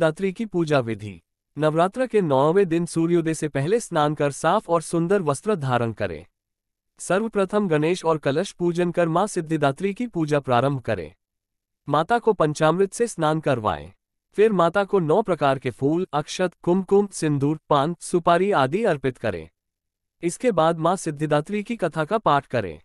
एकदात्री की पूजा विधि नवरात्र के नौवें दिन सूर्योदय से पहले स्नान कर साफ और सुंदर वस्त्र धारण करें सर्वप्रथम गणेश और कलश पूजन कर मां सिद्धिदात्री की पूजा प्रारंभ करें माता को पंचामृत से स्नान करवाएं फिर माता को नौ प्रकार के फूल अक्षत कुमकुम सिंदूर पान सुपारी आदि अर्पित करें इसके बाद मां सिद्धिदात्री की कथा का पाठ करें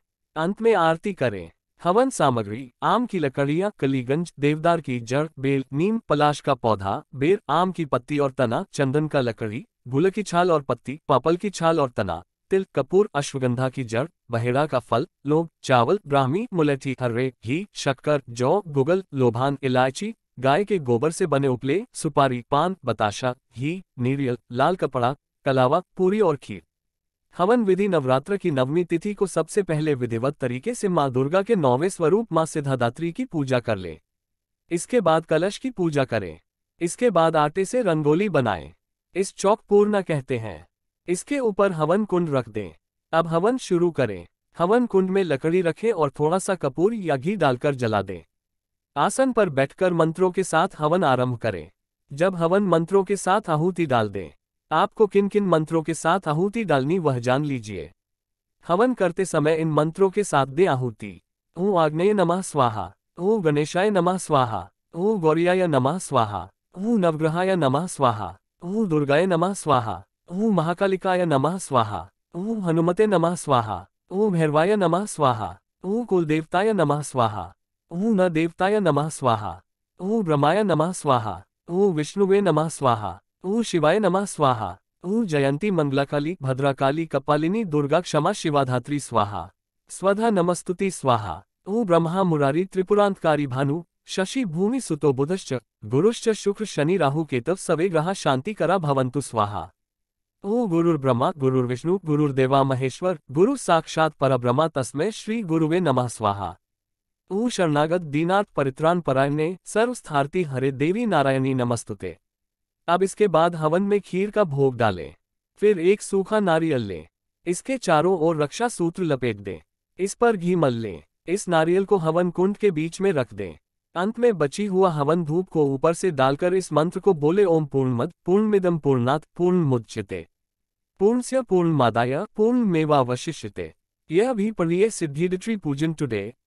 अंत में आरती करें हवन सामग्री आम की लकड़ियां कलीगंज देवदार की जड़ बेल नीम पलाश का पौधा बेर आम की पत्ती और तना चंदन का लकड़ी भूल की छाल और पत्ती पपल की छाल और तना तिल कपूर अश्वगंधा की जड़ बहेड़ा का फल लोग चावल ब्राह्मी मुलेठी हर्रे घी शक्कर जौ गुगल लोभान इलायची गाय के गोबर से बने उपले सुपारी पान बताशा घी नीरियल लाल कपड़ा कलावा पूरी और खीर हवन विधि नवरात्र की नवमी तिथि को सबसे पहले विधिवत तरीके से माँ दुर्गा के नौवें स्वरूप माँ सिद्धादात्री की पूजा कर लें इसके बाद कलश की पूजा करें इसके बाद आटे से रंगोली बनाएं इस चौक पूर्ण कहते हैं इसके ऊपर हवन कुंड रख दें अब हवन शुरू करें हवन कुंड में लकड़ी रखें और थोड़ा सा कपूर या घी डालकर जला दें आसन पर बैठकर मंत्रों के साथ हवन आरंभ करें जब हवन मंत्रों के साथ आहूति डाल दें आपको किन किन मंत्रों के साथ आहूति डालनी वह जान लीजिए हवन करते समय इन मंत्रों के साथ दे आहूति ओ आग्नेय नमः स्वाहा ओ गणेशाय नमः स्वाहा ओ गौरियाय नमः स्वाहा ओ नवग्रहाय नमः स्वाहा ओ दुर्गाय नमः स्वाहा ओ महाकालिकाय नमः स्वाहा ओ हनुमते नमः स्वाहा ओ भैरवाय नमः स्वाहा ओं कुलदेवताय नमः स्वाहा ओ न देवताय नमः स्वाहा ओ ब्रह्माय नमः स्वाहा ओ विष्णुवे नमः स्वाहा ऊ शिवाय नमः स्वाहा ऊ जयंती मंगलाकाली भद्राकाली कपालिनी दुर्गा क्षमा शिवाधात्री स्वाहा स्वधा नमस्तुति स्वाहा ऊ ब्रह्मा मुरारी त्रिपुरांतकारी भानु शशि भूमि सुतो बुधश्च गुरुश्च शुक्र शनि राहु केतव सवे ग्रह शांति करा भवंतु स्वाहा ओ गुरुर्ब्रह्मा गुरुर्विष्णु गुरुर्देवा महेश्वर गुरु साक्षात परब्रह्मा तस्मै श्री गुरुवे नमः स्वाहा ऊ शरणागत दीनाथ परित्राण परायणे सर्वस्थार्ति हरे देवी नारायणी नमस्तुते अब इसके बाद हवन में खीर का भोग डालें फिर एक सूखा नारियल लें इसके चारों ओर रक्षा सूत्र लपेट दें इस पर घी मल लें इस नारियल को हवन कुंड के बीच में रख दें अंत में बची हुआ हवन धूप को ऊपर से डालकर इस मंत्र को बोले ओम पूर्णमद पूर्णमिदम पूर्णनाथ पूर्ण मुदचिते से पूर्ण मादाय पूर्ण मेवा वशिष्यते यह भी पढ़िए सिद्धिडिटरी पूजन टुडे